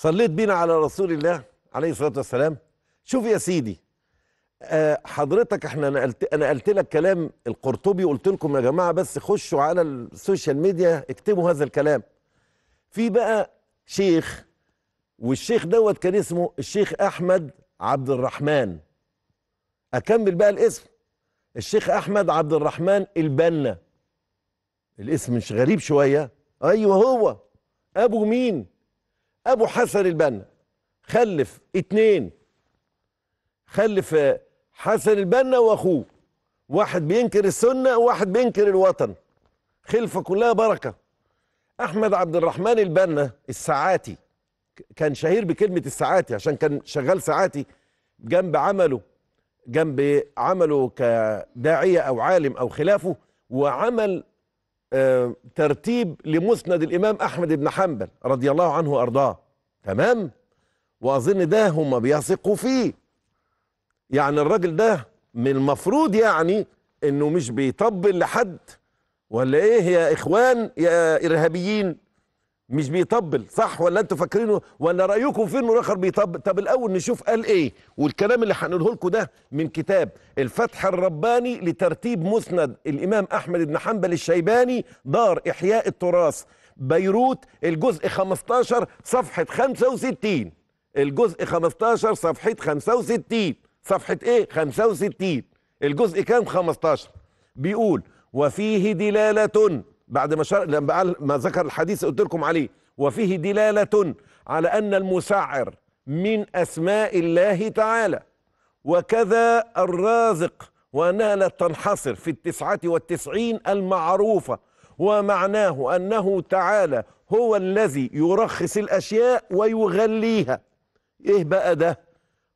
صليت بينا على رسول الله عليه الصلاة والسلام شوف يا سيدي آه، حضرتك احنا نقلت انا قلت لك كلام القرطبي قلت لكم يا جماعه بس خشوا على السوشيال ميديا اكتبوا هذا الكلام في بقى شيخ والشيخ دوت كان اسمه الشيخ احمد عبد الرحمن اكمل بقى الاسم الشيخ احمد عبد الرحمن البنا الاسم مش غريب شويه ايوه هو ابو مين ابو حسن البنا خلف اتنين خلف حسن البنا واخوه واحد بينكر السنه وواحد بينكر الوطن خلفه كلها بركه احمد عبد الرحمن البنا الساعاتي كان شهير بكلمه الساعاتي عشان كان شغال ساعاتي جنب عمله جنب عمله كداعيه او عالم او خلافه وعمل آه، ترتيب لمسند الإمام أحمد بن حنبل رضي الله عنه وأرضاه تمام وأظن ده هم بيثقوا فيه يعني الراجل ده من المفروض يعني إنه مش بيطبل لحد ولا إيه يا إخوان يا إرهابيين مش بيطبل صح ولا انتوا فاكرينه ولا رايكم فين انه الاخر بيطبل طب الاول نشوف قال ايه والكلام اللي هنقوله لكم ده من كتاب الفتح الرباني لترتيب مسند الامام احمد بن حنبل الشيباني دار احياء التراث بيروت الجزء 15 صفحه 65 الجزء 15 صفحه 65 صفحه ايه 65 الجزء كام 15 بيقول وفيه دلاله بعد ما شر... لما قال ما ذكر الحديث قلت لكم عليه وفيه دلالة على أن المسعر من أسماء الله تعالى وكذا الرازق وأنها لا تنحصر في التسعة والتسعين المعروفة ومعناه أنه تعالى هو الذي يرخص الأشياء ويغليها إيه بقى ده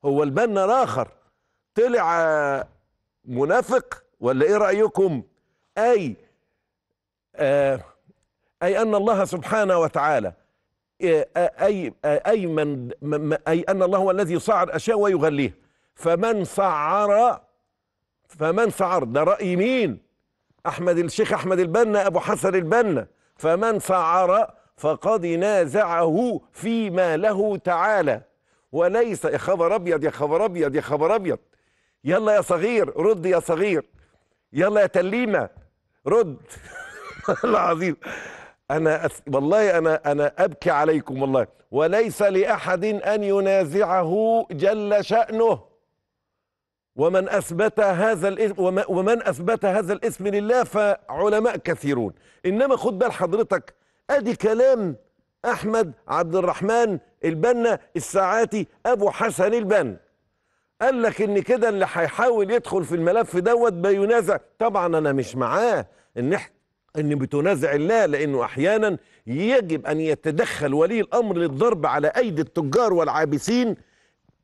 هو البنا الآخر طلع منافق ولا إيه رأيكم أي آه، أي أن الله سبحانه وتعالى آه، آه، أي أي من أي أن الله هو الذي صعر أشياء ويغليها فمن صعر فمن صعر ده رأي مين؟ أحمد الشيخ أحمد البنا أبو حسن البنا فمن صعر فقد نازعه فيما له تعالى وليس يا خبر أبيض يا خبر أبيض يا خبر أبيض يلا يا صغير رد يا صغير يلا يا تليمة رد العظيم انا أس... والله انا انا ابكي عليكم والله وليس لاحد ان ينازعه جل شانه ومن اثبت هذا الاسم ومن اثبت هذا الاسم لله فعلماء كثيرون انما خد بال حضرتك ادي كلام احمد عبد الرحمن البنا الساعاتي ابو حسن البنا قال لك ان كده اللي هيحاول يدخل في الملف دوت بينازع طبعا انا مش معاه ان احنا ان بتنازع الله لانه احيانا يجب ان يتدخل ولي الامر للضرب على ايدي التجار والعابسين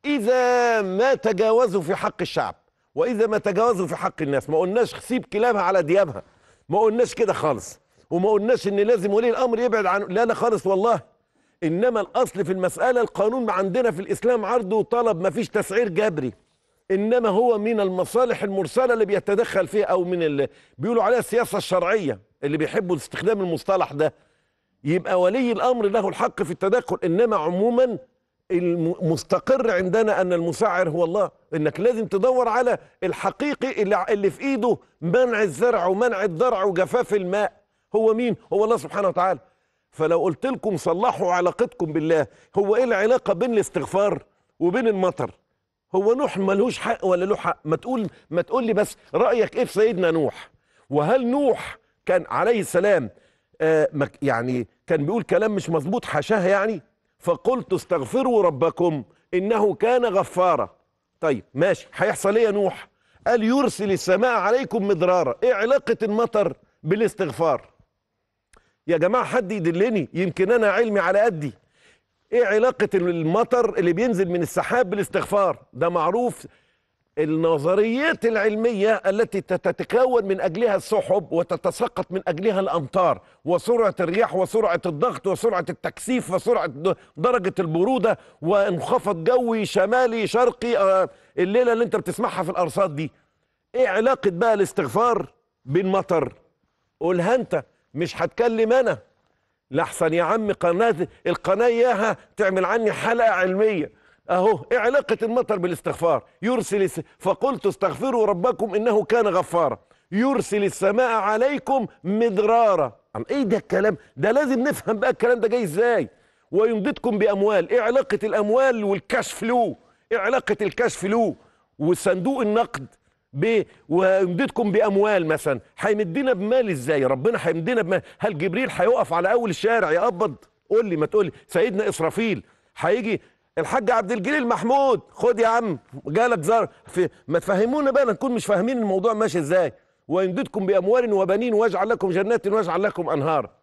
اذا ما تجاوزوا في حق الشعب واذا ما تجاوزوا في حق الناس ما قلناش سيب كلابها على ديابها ما قلناش كده خالص وما قلناش ان لازم ولي الامر يبعد عن لا لا خالص والله انما الاصل في المساله القانون عندنا في الاسلام عرض وطلب ما فيش تسعير جبري انما هو من المصالح المرسله اللي بيتدخل فيها او من اللي بيقولوا عليها السياسه الشرعيه اللي بيحبوا استخدام المصطلح ده يبقى ولي الامر له الحق في التدخل انما عموما المستقر عندنا ان المسعر هو الله انك لازم تدور على الحقيقي اللي, اللي في ايده منع الزرع ومنع الضرع وجفاف الماء هو مين هو الله سبحانه وتعالى فلو قلت لكم صلحوا علاقتكم بالله هو ايه العلاقه بين الاستغفار وبين المطر هو نوح ملوش حق ولا له حق ما تقول ما تقول لي بس رايك ايه في سيدنا نوح وهل نوح كان عليه السلام آه، يعني كان بيقول كلام مش مظبوط حاشاه يعني فقلت استغفروا ربكم انه كان غفارا طيب ماشي هيحصل ايه يا نوح قال يرسل السماء عليكم مدرارا ايه علاقه المطر بالاستغفار يا جماعه حد يدلني يمكن انا علمي على قدي ايه علاقه المطر اللي بينزل من السحاب بالاستغفار ده معروف النظريات العلمية التي تتكون من أجلها السحب وتتساقط من أجلها الأمطار وسرعة الرياح وسرعة الضغط وسرعة التكثيف وسرعة درجة البرودة وانخفض جوي شمالي شرقي آه، الليلة اللي أنت بتسمعها في الأرصاد دي إيه علاقة بقى الاستغفار بالمطر قولها أنت مش هتكلم أنا لحسن يا عم قناة القناة ياها تعمل عني حلقة علمية اهو ايه علاقه المطر بالاستغفار يرسل فقلت استغفروا ربكم انه كان غفارا يرسل السماء عليكم مدرارا ايه ده الكلام ده لازم نفهم بقى الكلام ده جاي ازاي ويمددكم باموال ايه علاقه الاموال والكاش فلو ايه علاقه الكاش فلو وصندوق النقد ب ويمددكم باموال مثلا هيمدنا بمال ازاي ربنا هيمدنا بمال هل جبريل هيقف على اول الشارع يقبض قول لي ما تقول لي سيدنا اسرافيل هيجي الحاج عبد الجليل محمود خد يا عم جالك زر في ما تفهمونا بقى نكون مش فاهمين الموضوع ماشي ازاي ويمددكم باموال وبنين واجعل لكم جنات واجعل لكم انهار